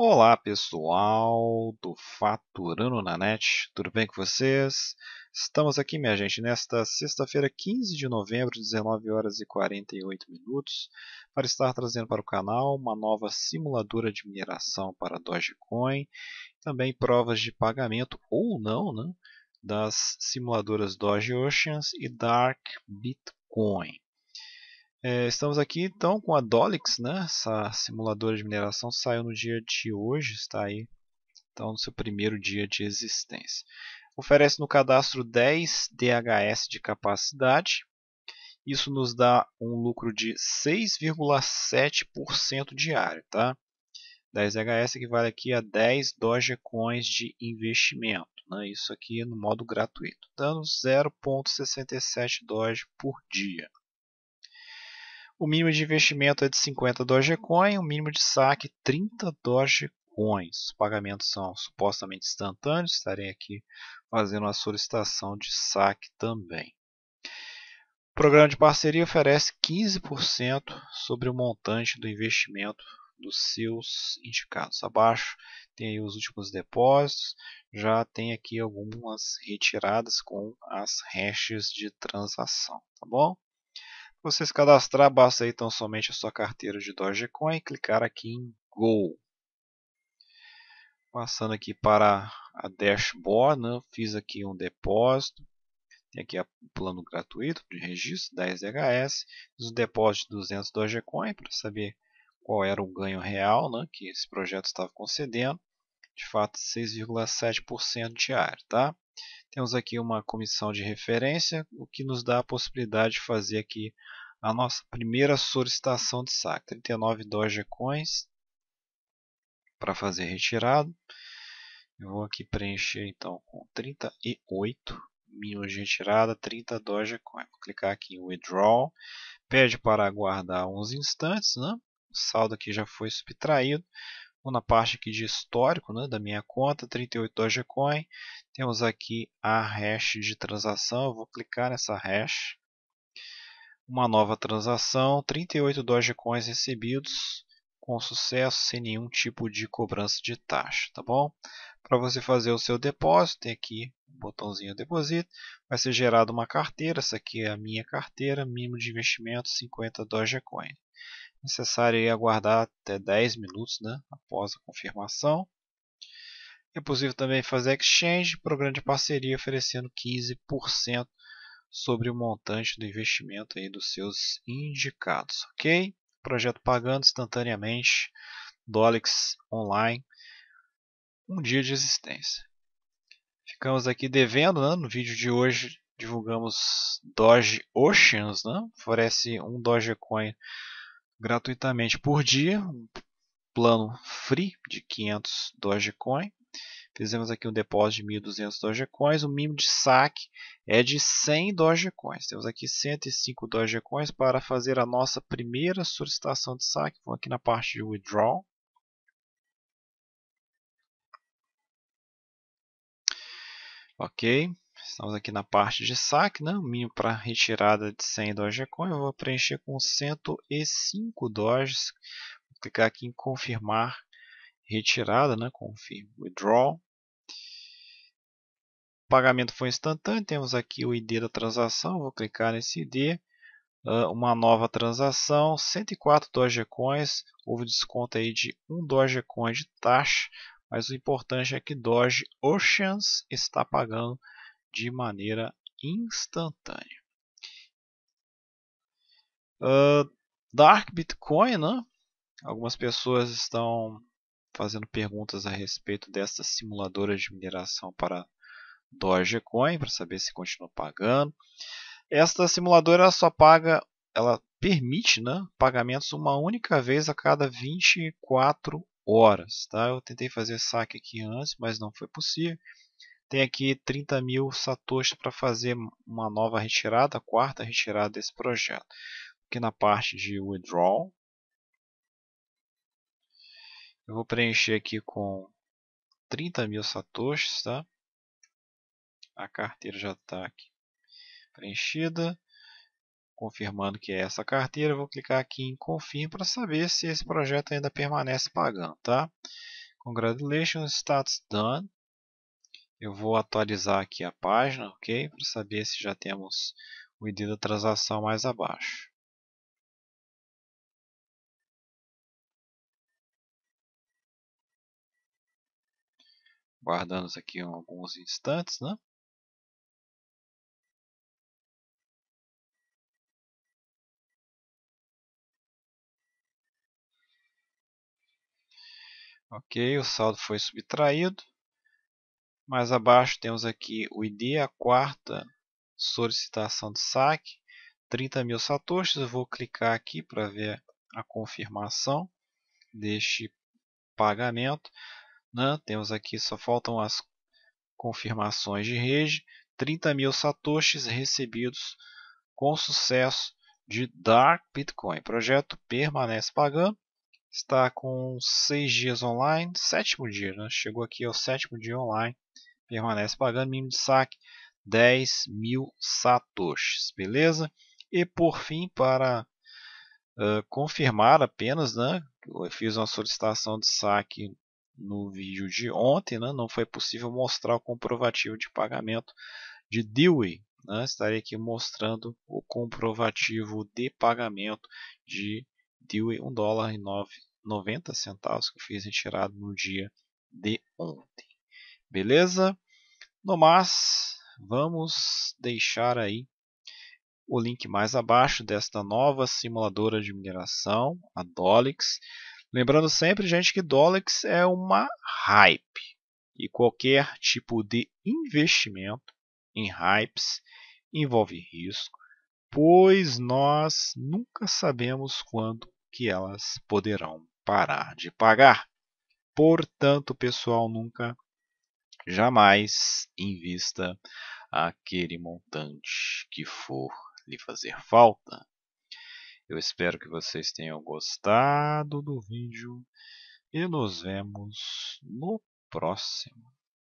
Olá pessoal do Faturando na Net, tudo bem com vocês? Estamos aqui, minha gente, nesta sexta-feira, 15 de novembro, 19 horas e 48 minutos, para estar trazendo para o canal uma nova simuladora de mineração para Dogecoin, também provas de pagamento ou não, né, das simuladoras Doge Oceans e Dark Bitcoin. É, estamos aqui então com a Dolix, né? essa simuladora de mineração saiu no dia de hoje, está aí então, no seu primeiro dia de existência. Oferece no cadastro 10 DHS de capacidade, isso nos dá um lucro de 6,7% diário. Tá? 10 DHS equivale aqui a 10 Dogecoins de investimento, né? isso aqui no modo gratuito, dando 0,67 Doge por dia. O mínimo de investimento é de 50 Dogecoin, o mínimo de saque 30 Dogecoins. Os pagamentos são supostamente instantâneos, estarei aqui fazendo a solicitação de saque também. O programa de parceria oferece 15% sobre o montante do investimento dos seus indicados. Abaixo tem os últimos depósitos, já tem aqui algumas retiradas com as hashes de transação, tá bom? vocês cadastrar, basta aí tão somente a sua carteira de Dogecoin e clicar aqui em Go. Passando aqui para a dashboard, né? fiz aqui um depósito. Tem aqui o plano gratuito de registro, 10 DHS. Fiz um depósito de 200 Dogecoin para saber qual era o ganho real né? que esse projeto estava concedendo. De fato, 6,7% diário. Tá? Temos aqui uma comissão de referência, o que nos dá a possibilidade de fazer aqui a nossa primeira solicitação de saque. 39 Dogecoins para fazer retirado. Eu vou aqui preencher então com 38 mil de retirada, 30 Dogecoin. Vou clicar aqui em Withdraw. Pede para aguardar uns instantes, né? O saldo aqui já foi subtraído. Vou na parte aqui de histórico né, da minha conta, 38 Dogecoin. Temos aqui a hash de transação, eu vou clicar nessa hash. Uma nova transação, 38 Dogecoins recebidos com sucesso, sem nenhum tipo de cobrança de taxa, tá bom? Para você fazer o seu depósito, tem aqui o um botãozinho deposito, vai ser gerada uma carteira, essa aqui é a minha carteira, mínimo de investimento 50 Dogecoin necessário aguardar até 10 minutos né, após a confirmação. É possível também fazer exchange, programa de parceria oferecendo 15% sobre o montante do investimento aí dos seus indicados, ok? Projeto pagando instantaneamente, Dolex online, um dia de existência. Ficamos aqui devendo, né? no vídeo de hoje divulgamos Doge Oceans, né? oferece um Dogecoin gratuitamente por dia, um plano free de 500 Dogecoin. Fizemos aqui um depósito de 1.200 Dogecoins, o mínimo de saque é de 100 Dogecoins. Temos aqui 105 Dogecoins para fazer a nossa primeira solicitação de saque. Vou aqui na parte de withdraw. Ok, Estamos aqui na parte de saque, né? mínimo para retirada de 100 Dogecoin. Eu vou preencher com 105 Doges. Vou clicar aqui em confirmar retirada, né? confirm withdraw. O pagamento foi instantâneo, temos aqui o ID da transação, vou clicar nesse ID. Ah, uma nova transação, 104 Dogecoins, houve desconto aí de 1 Dogecoin de taxa, mas o importante é que Doge Oceans está pagando de maneira instantânea. Uh, Dark Bitcoin, né? algumas pessoas estão fazendo perguntas a respeito dessa simuladora de mineração para Dogecoin para saber se continua pagando. Esta simuladora só paga, ela permite né, pagamentos uma única vez a cada 24 horas. Tá? Eu tentei fazer saque aqui antes, mas não foi possível. Tem aqui 30 mil satoshis para fazer uma nova retirada, a quarta retirada desse projeto. Aqui na parte de withdraw, eu vou preencher aqui com 30 mil satoshis, tá? A carteira já está aqui preenchida. Confirmando que é essa carteira, vou clicar aqui em confirm para saber se esse projeto ainda permanece pagando, tá? Congratulations, status done. Eu vou atualizar aqui a página, ok? Para saber se já temos o ID da transação mais abaixo. Guardamos aqui alguns instantes, né? Ok, o saldo foi subtraído. Mais abaixo temos aqui o ID, a quarta solicitação de saque, 30 mil satoshis. Eu vou clicar aqui para ver a confirmação deste pagamento. Né? Temos aqui, só faltam as confirmações de rede. 30 mil satoshis recebidos com sucesso de Dark Bitcoin. O projeto permanece pagando. Está com 6 dias online, sétimo dia, né? chegou aqui ao sétimo dia online permanece pagando mínimo de saque 10 mil satoshis, beleza? E por fim, para uh, confirmar apenas, né, eu fiz uma solicitação de saque no vídeo de ontem, né, não foi possível mostrar o comprovativo de pagamento de Dewey. Né, estarei aqui mostrando o comprovativo de pagamento de Dewey, 1 dólar e 9, 90 centavos que eu fiz retirado no dia de ontem. Beleza? No mais, vamos deixar aí o link mais abaixo desta nova simuladora de mineração, a Dolix. Lembrando sempre, gente, que Dolix é uma hype. E qualquer tipo de investimento em hypes envolve risco, pois nós nunca sabemos quando que elas poderão parar de pagar. Portanto, pessoal, nunca jamais invista aquele montante que for lhe fazer falta. Eu espero que vocês tenham gostado do vídeo e nos vemos no próximo.